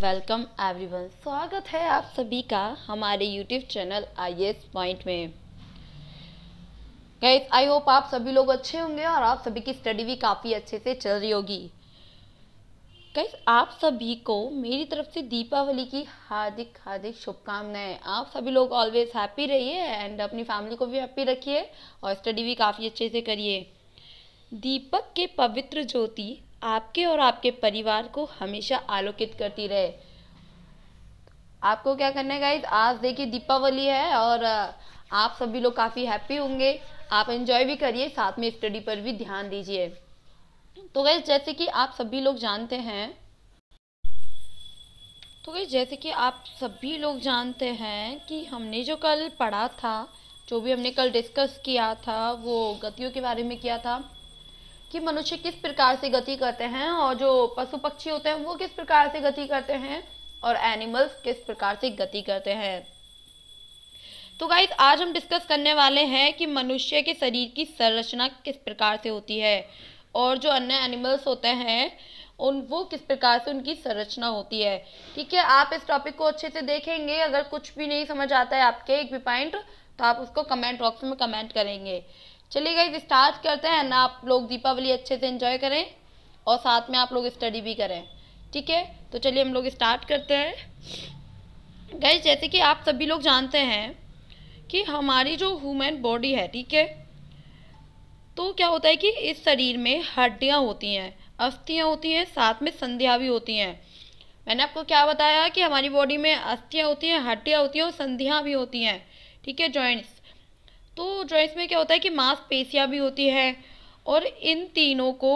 welcome everyone स्वागत है आप सभी का हमारे YouTube channel I S point में गाइस आई होप आप सभी लोग अच्छे होंगे और आप सभी की स्टडी भी काफ़ी अच्छे से चल रही होगी गाइस आप सभी को मेरी तरफ से दीपावली की हार्दिक हार्दिक शुभकामनाएं आप सभी लोग ऑलवेज हैप्पी रहिए एंड अपनी फैमिली को भी हैप्पी रखिए और स्टडी भी काफ़ी अच्छे से करिए दीपक के पवित्र ज्योति आपके और आपके परिवार को हमेशा आलोकित करती रहे आपको क्या करना है गाइज आज देखिए दीपावली है और आप सभी लोग काफ़ी हैप्पी होंगे आप एंजॉय भी करिए साथ में स्टडी पर भी ध्यान दीजिए तो गैस जैसे कि आप सभी लोग जानते हैं तो गैस जैसे कि आप सभी लोग जानते हैं कि हमने जो कल पढ़ा था जो भी हमने कल डिस्कस किया था वो गतियों के बारे में किया था कि मनुष्य किस प्रकार से गति करते हैं और जो पशु पक्षी होते हैं वो किस प्रकार से गति करते हैं और एनिमल्स किस प्रकार से गति करते हैं तो गाइज आज हम डिस्कस करने वाले हैं कि मनुष्य के शरीर की संरचना किस प्रकार से होती है और जो अन्य एनिमल्स होते हैं उन वो किस प्रकार से उनकी संरचना होती है ठीक है आप इस टॉपिक को अच्छे से देखेंगे अगर कुछ भी नहीं समझ आता है आपके एक भी पॉइंट तो आप उसको कमेंट बॉक्स में कमेंट करेंगे चलिए गाइज स्टार्ट करते हैं ना आप लोग दीपावली अच्छे से इन्जॉय करें और साथ में आप लोग स्टडी भी करें ठीक है तो चलिए हम लोग स्टार्ट करते हैं गाइज जैसे कि आप सभी लोग जानते हैं कि हमारी जो ह्यूमन बॉडी है ठीक है तो क्या होता है कि इस शरीर में हड्डियाँ होती हैं अस्थियाँ होती हैं साथ में संध्या भी होती हैं मैंने आपको क्या बताया कि हमारी बॉडी में अस्थियाँ होती हैं हड्डियाँ होती हैं और संध्या भी होती हैं ठीक है जॉइंट्स तो जॉइंट्स में क्या होता है कि मांसपेशियाँ भी होती है और इन तीनों को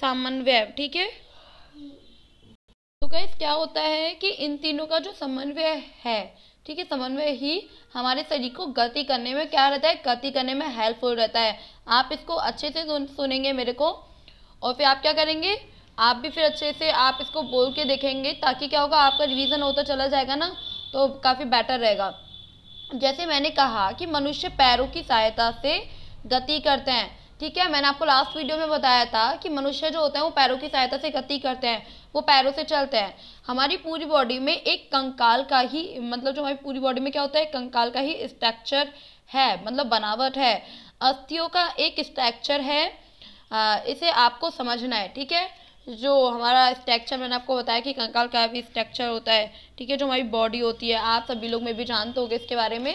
समन्वय ठीक है तो गैस क्या होता है कि इन तीनों का जो समन्वय है ठीक है समन्वय ही हमारे शरीर को गति करने में क्या रहता है गति करने में हेल्पफुल रहता है आप इसको अच्छे से सुन, सुनेंगे मेरे को और फिर आप क्या करेंगे आप भी फिर अच्छे से आप इसको बोल के देखेंगे ताकि क्या होगा आपका रिवीजन होता चला जाएगा ना तो काफ़ी बेटर रहेगा जैसे मैंने कहा कि मनुष्य पैरों की सहायता से गति करते हैं ठीक है मैंने आपको लास्ट वीडियो में बताया था कि मनुष्य जो होते हैं वो पैरों की सहायता से गति करते हैं वो पैरों से चलते हैं हमारी पूरी बॉडी में एक कंकाल का ही मतलब जो हमारी पूरी बॉडी में क्या होता है कंकाल का ही स्ट्रक्चर है मतलब बनावट है अस्थियों का एक स्ट्रक्चर है इसे आपको समझना है ठीक है जो हमारा स्ट्रक्चर मैंने आपको बताया कि कंकाल का भी स्ट्रक्चर होता है ठीक है जो हमारी बॉडी होती है आप सभी लोग में भी जानते हो इसके बारे में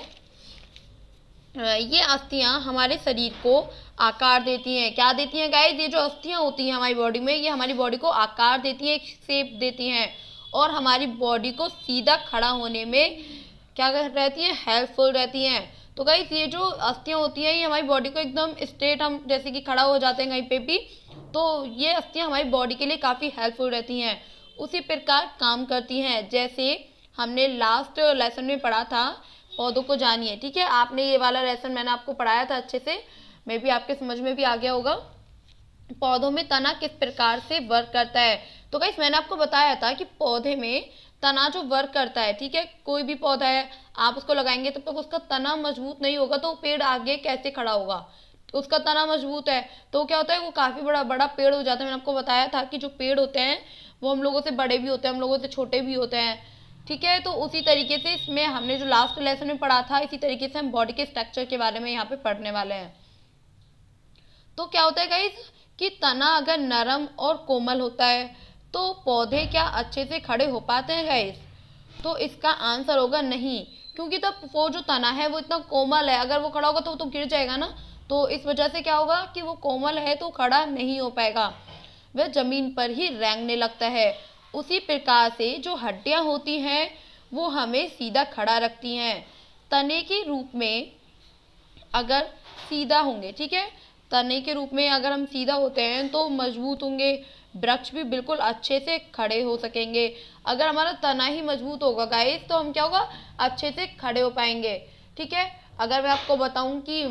ये अस्थियाँ हमारे शरीर को आकार देती हैं क्या देती हैं गाइस ये जो अस्थियाँ होती हैं हमारी बॉडी में ये हमारी बॉडी को आकार देती हैं शेप देती हैं और हमारी बॉडी को सीधा खड़ा होने में क्या रहती हैं हेल्पफुल रहती हैं तो गाइस ये जो अस्थियाँ होती हैं ये हमारी बॉडी को एकदम स्ट्रेट हम जैसे कि खड़ा हो जाते हैं कहीं पे भी तो ये अस्थियाँ हमारी बॉडी के लिए काफ़ी हेल्पफुल रहती हैं उसी प्रकार काम करती हैं जैसे हमने लास्ट लेसन में पढ़ा था पौधों को जानिए ठीक है आपने ये वाला लेसन मैंने आपको पढ़ाया था अच्छे से मे भी आपके समझ में भी आ गया होगा पौधों में तना किस प्रकार से वर्क करता है तो कई मैंने आपको बताया था कि पौधे में तना जो वर्क करता है ठीक है कोई भी पौधा है आप उसको लगाएंगे तब तक तो उसका तना मजबूत नहीं होगा तो पेड़ आगे कैसे खड़ा होगा उसका तना मजबूत है तो क्या होता है वो काफ़ी बड़ा बड़ा पेड़ हो जाता है मैंने आपको बताया था कि जो पेड़ होते हैं वो हम लोगों से बड़े भी होते हैं हम लोगों से छोटे भी होते हैं ठीक है तो उसी तरीके से इसमें हमने जो लास्ट लेसन में पढ़ा था इसी तरीके से हम बॉडी के स्ट्रक्चर के बारे में यहाँ पे पढ़ने वाले हैं तो क्या होता है गाइज कि तना अगर नरम और कोमल होता है तो पौधे क्या अच्छे से खड़े हो पाते हैं गाइज तो इसका आंसर होगा नहीं क्योंकि तब वो जो तना है वो इतना कोमल है अगर वो खड़ा होगा तो वो तो गिर जाएगा ना तो इस वजह से क्या होगा कि वो कोमल है तो खड़ा नहीं हो पाएगा वह जमीन पर ही रेंगने लगता है उसी प्रकार से जो हड्डियाँ होती हैं वो हमें सीधा खड़ा रखती हैं तने के रूप में अगर सीधा होंगे ठीक है तने के रूप में अगर हम सीधा होते हैं तो मजबूत होंगे वृक्ष भी बिल्कुल अच्छे से खड़े हो सकेंगे अगर हमारा तना ही मजबूत होगा गाइस तो हम क्या होगा अच्छे से खड़े हो पाएंगे ठीक है अगर मैं आपको बताऊं कि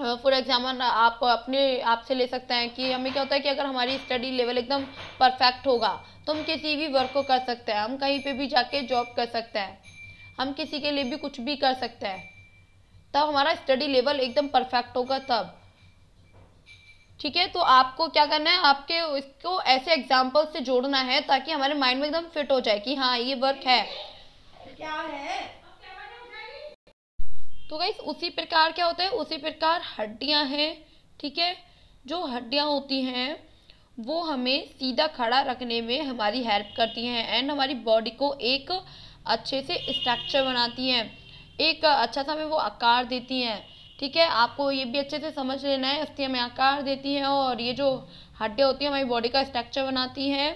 फॉर एग्जाम्पल आप अपने आप से ले सकते हैं कि हमें क्या होता है कि अगर हमारी स्टडी लेवल एकदम परफेक्ट होगा तो हम किसी भी वर्क को कर सकते हैं हम कहीं पे भी जाके जॉब कर सकते हैं हम किसी के लिए भी कुछ भी कर सकते हैं तब हमारा स्टडी लेवल एकदम परफेक्ट होगा तब ठीक है तो आपको क्या करना है आपके इसको ऐसे एग्जाम्पल से जोड़ना है ताकि हमारे माइंड में एकदम फिट हो जाए कि हाँ ये वर्क है क्या है तो गाइस उसी प्रकार क्या होता है उसी प्रकार हड्डियाँ हैं ठीक है जो हड्डियाँ होती हैं वो हमें सीधा खड़ा रखने में हमारी हेल्प करती हैं एंड हमारी बॉडी को एक अच्छे से स्ट्रक्चर बनाती हैं एक अच्छा सा हमें वो आकार देती हैं ठीक है आपको ये भी अच्छे से समझ लेना है अस्थि हमें आकार देती हैं और ये जो हड्डियाँ होती हैं हमारी बॉडी का स्ट्रक्चर बनाती हैं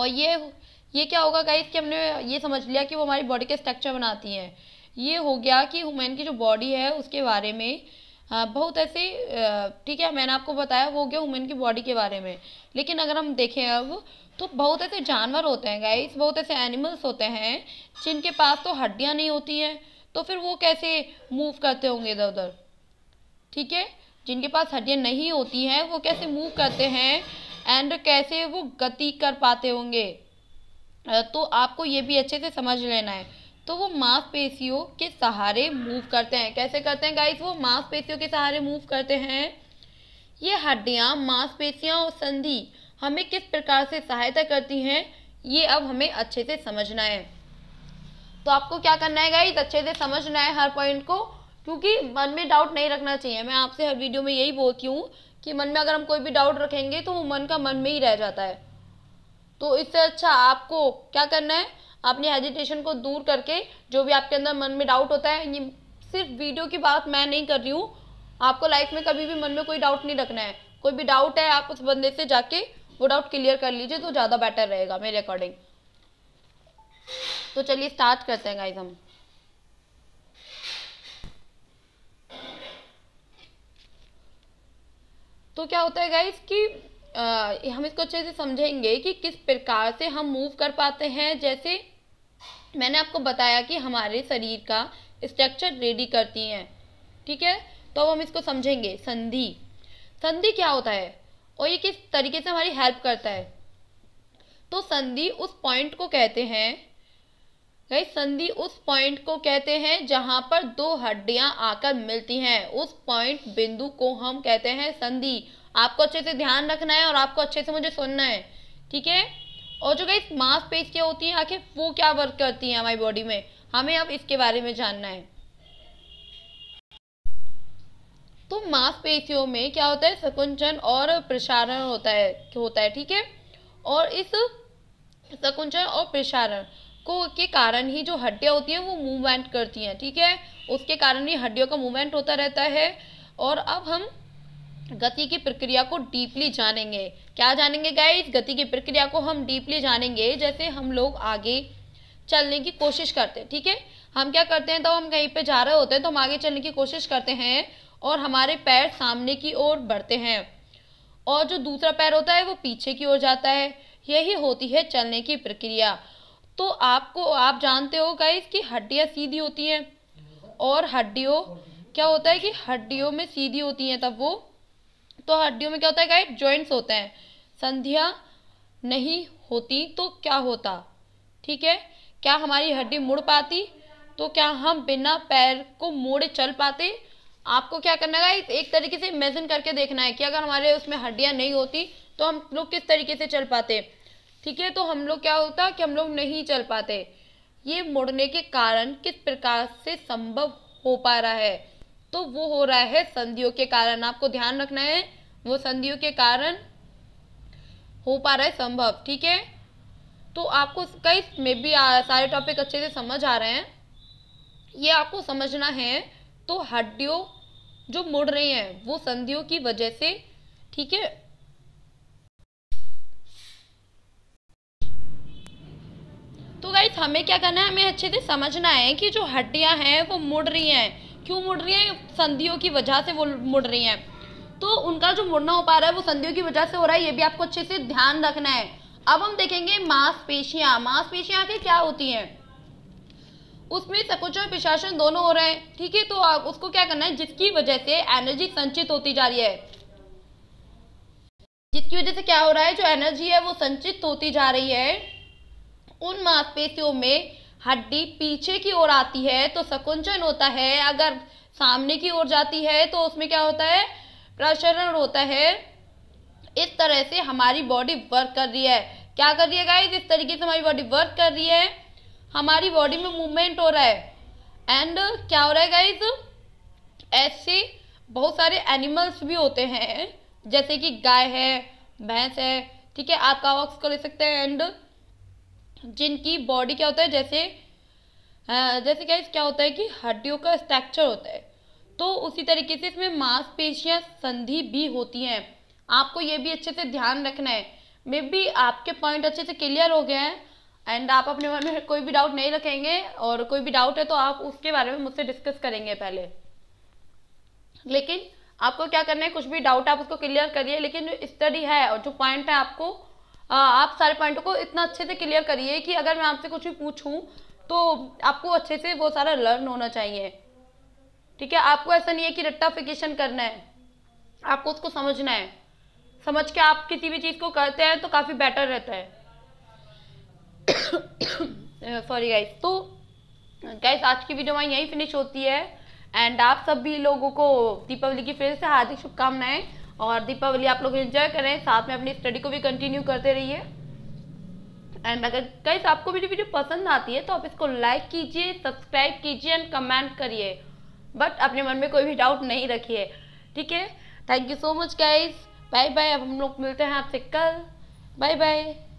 और ये ये क्या होगा गाइस कि हमने ये समझ लिया कि वो हमारी बॉडी का स्ट्रक्चर बनाती हैं ये हो गया कि हुमेन की जो बॉडी है उसके बारे में बहुत ऐसे ठीक है मैंने आपको बताया वो गया हुमेन की बॉडी के बारे में लेकिन अगर हम देखें अब तो बहुत ऐसे जानवर होते हैं गाइस बहुत ऐसे एनिमल्स होते हैं जिनके पास तो हड्डियाँ नहीं होती हैं तो फिर वो कैसे मूव करते होंगे इधर उधर ठीक है जिनके पास हड्डियाँ नहीं होती हैं वो कैसे मूव करते हैं एंड कैसे वो गति कर पाते होंगे तो आपको ये भी अच्छे से समझ लेना है तो वो मांसपेशियों के सहारे मूव करते हैं कैसे करते हैं गाइस वो मांसपेशियों के सहारे मूव करते हैं ये हड्डियां मांसपेशियां और संधि हमें किस प्रकार से सहायता करती हैं ये अब हमें अच्छे से समझना है तो आपको क्या करना है गाइस अच्छे से समझना है हर पॉइंट को क्योंकि मन में डाउट नहीं रखना चाहिए मैं आपसे हर वीडियो में यही बोलती हूँ कि मन में अगर हम कोई भी डाउट रखेंगे तो वो मन का मन में ही रह जाता है तो इससे अच्छा आपको क्या करना है अपने एजिटेशन को दूर करके जो भी आपके अंदर मन में डाउट होता है ये सिर्फ वीडियो की बात मैं नहीं कर रही हूँ आपको लाइफ में कभी भी मन में कोई डाउट नहीं रखना है कोई भी डाउट है आप उस बंदे से जाके वो डाउट क्लियर कर लीजिए तो ज़्यादा बेटर रहेगा मेरे अकॉर्डिंग तो चलिए स्टार्ट करते हैं गाइज हम तो क्या होता है गाइज कि आ, हम इसको अच्छे से समझेंगे कि किस प्रकार से हम मूव कर पाते हैं जैसे मैंने आपको बताया कि हमारे शरीर का स्ट्रक्चर रेडी करती हैं ठीक है तो अब हम इसको समझेंगे संधि संधि क्या होता है और ये किस तरीके से हमारी हेल्प करता है तो संधि उस पॉइंट को कहते हैं गई संधि उस पॉइंट को कहते हैं जहाँ पर दो हड्डियाँ आकर मिलती हैं उस पॉइंट बिंदु को हम कहते हैं संधि आपको अच्छे से ध्यान रखना है और आपको अच्छे से मुझे सुनना है ठीक है और जो गई मांस पेज क्या होती है आखिर वो क्या वर्क करती है हमारी बॉडी में हमें अब इसके बारे में जानना है तो मांसपेशियों में क्या होता है सकुंचन और प्रसारण होता है होता है ठीक है और इस सकुंचन और प्रसारण को के कारण ही जो हड्डियाँ होती हैं वो मूवमेंट करती हैं ठीक है उसके कारण ही हड्डियों का मूवमेंट होता रहता है और अब हम गति की प्रक्रिया को डीपली जानेंगे क्या जानेंगे गाइज गति की प्रक्रिया को हम डीपली जानेंगे जैसे हम लोग आगे चलने की कोशिश करते हैं ठीक है हम क्या करते हैं तो हम कहीं पे जा रहे होते हैं तो हम आगे चलने की कोशिश करते हैं और हमारे पैर सामने की ओर बढ़ते हैं और जो दूसरा पैर होता है वो पीछे की ओर जाता है यही होती है चलने की प्रक्रिया तो आपको आप जानते हो गाइज की हड्डियाँ सीधी होती हैं और हड्डियों क्या होता है कि हड्डियों में सीधी होती हैं तब वो तो हड्डियों में क्या होता है गाइड ज्वाइंट्स होते हैं संधिया नहीं होती तो क्या होता ठीक है क्या हमारी हड्डी मुड़ पाती तो क्या हम बिना पैर को मोड़े चल पाते आपको क्या करना है एक तरीके से इमेजिन करके देखना है कि अगर हमारे उसमें हड्डियाँ नहीं होती तो हम लोग किस तरीके से चल पाते ठीक है तो हम लोग क्या होता कि हम लोग नहीं चल पाते ये मुड़ने के कारण किस प्रकार से संभव हो पा रहा है तो वो हो रहा है संधियों के कारण आपको ध्यान रखना है वो संधियों के कारण हो पा रहा है संभव ठीक है तो आपको कई में भी आ, सारे टॉपिक अच्छे से समझ आ रहे हैं ये आपको समझना है तो हड्डियों जो मुड़ रही हैं वो संधियों की वजह से ठीक है तो गाइस हमें क्या करना है हमें अच्छे से समझना है कि जो हड्डियां हैं वो मुड़ रही हैं क्यों मुड़ रही हैं संधियों की वजह से वो मुड़ रही हैं तो उनका जो मुड़ना हो पा रहा है वो संधियों की वजह से हो रहा है ये भी आपको अच्छे से ध्यान रखना है अब हम देखेंगे मांसपेशियां मांसपेशियां के क्या होती हैं उसमें सकुचन और पिशाचन दोनों हो रहे हैं ठीक है तो आप उसको क्या करना है जिसकी वजह से एनर्जी संचित होती जा रही है जिसकी वजह से क्या हो रहा है जो एनर्जी है वो संचित होती जा रही है उन मांसपेशियों में हड्डी पीछे की ओर आती है तो सकुंचन होता है अगर सामने की ओर जाती है तो उसमें क्या होता है प्रसरण होता है इस तरह से हमारी बॉडी वर्क कर रही है क्या कर रही है गाइज इस तरीके से हमारी बॉडी वर्क कर रही है हमारी बॉडी में मूवमेंट हो रहा है एंड क्या हो रहा है गाइज ऐसे बहुत सारे एनिमल्स भी होते हैं जैसे कि गाय है भैंस है ठीक है आप ऑक्स को ले सकते हैं एंड जिनकी बॉडी क्या होता है जैसे जैसे क्या क्या होता है कि हड्डियों का स्ट्रक्चर होता है तो उसी तरीके से इसमें मांसपेशियां संधि भी होती हैं आपको ये भी अच्छे से ध्यान रखना है मे बी आपके पॉइंट अच्छे से क्लियर हो गए हैं एंड आप अपने मन में कोई भी डाउट नहीं रखेंगे और कोई भी डाउट है तो आप उसके बारे में मुझसे डिस्कस करेंगे पहले लेकिन आपको क्या करना है कुछ भी डाउट आप उसको क्लियर करिए लेकिन जो स्टडी है और जो पॉइंट है आपको आप सारे पॉइंटों को इतना अच्छे से क्लियर करिए कि अगर मैं आपसे कुछ भी पूछूं तो आपको अच्छे से वो सारा लर्न होना चाहिए ठीक है आपको ऐसा नहीं है कि रट्टाफिकेशन करना है आपको उसको समझना है समझ के आप किसी भी चीज़ को करते हैं तो काफ़ी बेटर रहता है सॉरी गाइस तो गाइस आज की वीडियो हमारी यहीं फिनिश होती है एंड आप सभी लोगों को दीपावली की फिर से हार्दिक शुभकामनाएं और दीपावली आप लोग इन्जॉय करें साथ में अपनी स्टडी को भी कंटिन्यू करते रहिए एंड अगर कहीं आपको मेरी वीडियो पसंद आती है तो आप इसको लाइक कीजिए सब्सक्राइब कीजिए एंड कमेंट करिए बट अपने मन में कोई भी डाउट नहीं रखिए ठीक है thank you so much guys bye bye अब हम लोग मिलते हैं आपसे कल बाय बाय